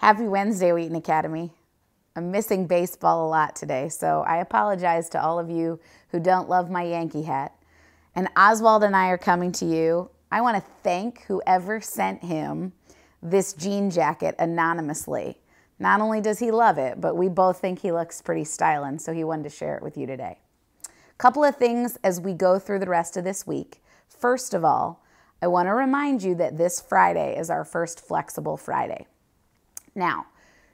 Happy Wednesday, Wheaton Academy. I'm missing baseball a lot today, so I apologize to all of you who don't love my Yankee hat. And Oswald and I are coming to you. I want to thank whoever sent him this jean jacket anonymously. Not only does he love it, but we both think he looks pretty styling, so he wanted to share it with you today. Couple of things as we go through the rest of this week. First of all, I want to remind you that this Friday is our first Flexible Friday. Now,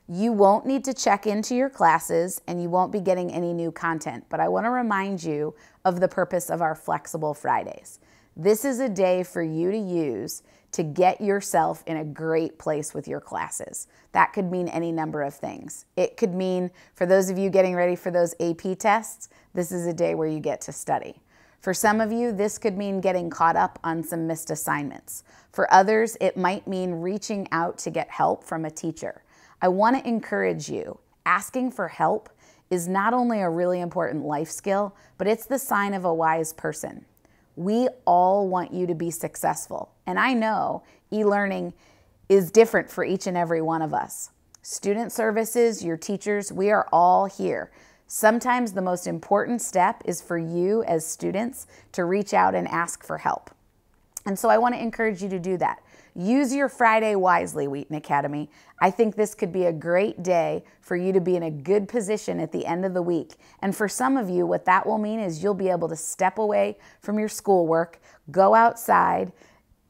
you won't need to check into your classes and you won't be getting any new content, but I wanna remind you of the purpose of our Flexible Fridays. This is a day for you to use to get yourself in a great place with your classes. That could mean any number of things. It could mean, for those of you getting ready for those AP tests, this is a day where you get to study. For some of you, this could mean getting caught up on some missed assignments. For others, it might mean reaching out to get help from a teacher. I want to encourage you asking for help is not only a really important life skill, but it's the sign of a wise person. We all want you to be successful. And I know e learning is different for each and every one of us. Student services, your teachers, we are all here Sometimes the most important step is for you as students to reach out and ask for help. And so I want to encourage you to do that. Use your Friday wisely, Wheaton Academy. I think this could be a great day for you to be in a good position at the end of the week. And for some of you, what that will mean is you'll be able to step away from your schoolwork, go outside,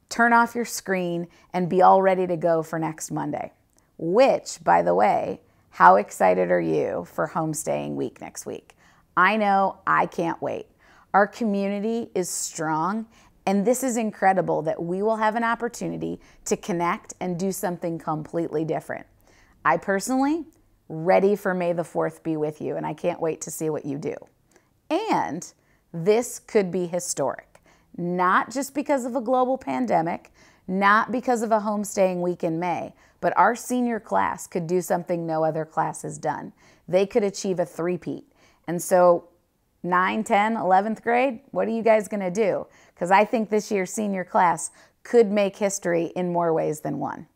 turn off your screen, and be all ready to go for next Monday, which, by the way, how excited are you for homestaying week next week? I know I can't wait. Our community is strong, and this is incredible that we will have an opportunity to connect and do something completely different. I personally ready for May the 4th be with you, and I can't wait to see what you do. And this could be historic, not just because of a global pandemic, not because of a homestaying week in May, but our senior class could do something no other class has done. They could achieve a three-peat. And so 9, 10, 11th grade, what are you guys going to do? Because I think this year's senior class could make history in more ways than one.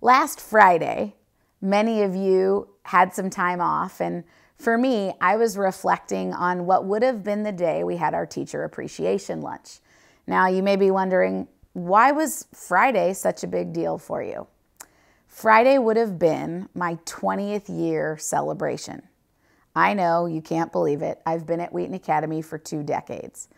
Last Friday, many of you had some time off and for me, I was reflecting on what would have been the day we had our teacher appreciation lunch. Now, you may be wondering, why was Friday such a big deal for you? Friday would have been my 20th year celebration. I know you can't believe it. I've been at Wheaton Academy for two decades.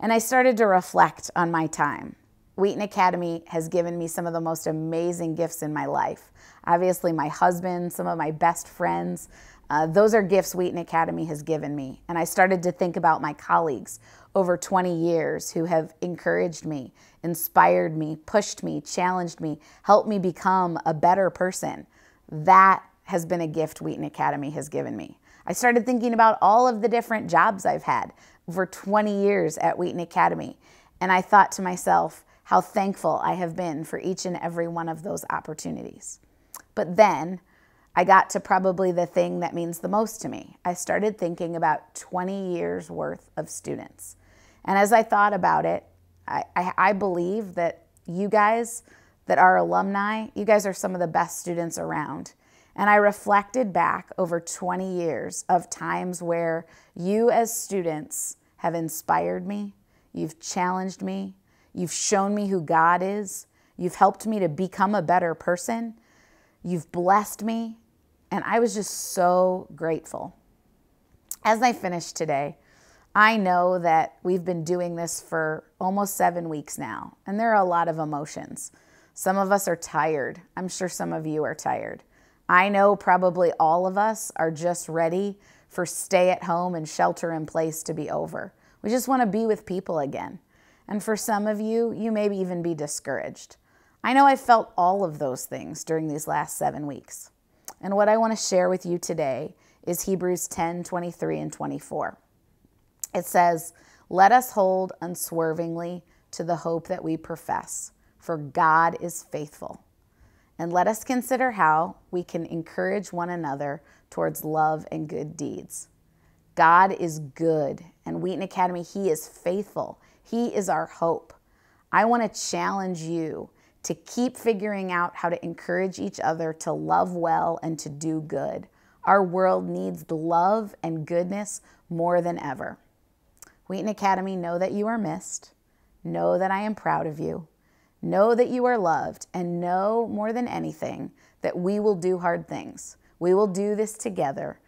And I started to reflect on my time. Wheaton Academy has given me some of the most amazing gifts in my life. Obviously, my husband, some of my best friends. Uh, those are gifts Wheaton Academy has given me. And I started to think about my colleagues over 20 years who have encouraged me, inspired me, pushed me, challenged me, helped me become a better person. That has been a gift Wheaton Academy has given me. I started thinking about all of the different jobs I've had over 20 years at Wheaton Academy, and I thought to myself, how thankful I have been for each and every one of those opportunities. But then I got to probably the thing that means the most to me. I started thinking about 20 years worth of students. And as I thought about it, I, I, I believe that you guys that are alumni, you guys are some of the best students around. And I reflected back over 20 years of times where you, as students, have inspired me, you've challenged me, you've shown me who God is, you've helped me to become a better person, you've blessed me, and I was just so grateful. As I finished today, I know that we've been doing this for almost seven weeks now, and there are a lot of emotions. Some of us are tired. I'm sure some of you are tired. I know probably all of us are just ready for stay at home and shelter in place to be over. We just want to be with people again. And for some of you, you may even be discouraged. I know I felt all of those things during these last seven weeks. And what I want to share with you today is Hebrews 10 23 and 24. It says, Let us hold unswervingly to the hope that we profess, for God is faithful. And let us consider how we can encourage one another towards love and good deeds. God is good, and Wheaton Academy, He is faithful. He is our hope. I want to challenge you to keep figuring out how to encourage each other to love well and to do good. Our world needs love and goodness more than ever. Wheaton Academy, know that you are missed. Know that I am proud of you. Know that you are loved. And know more than anything that we will do hard things. We will do this together.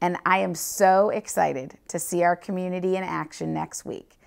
And I am so excited to see our community in action next week.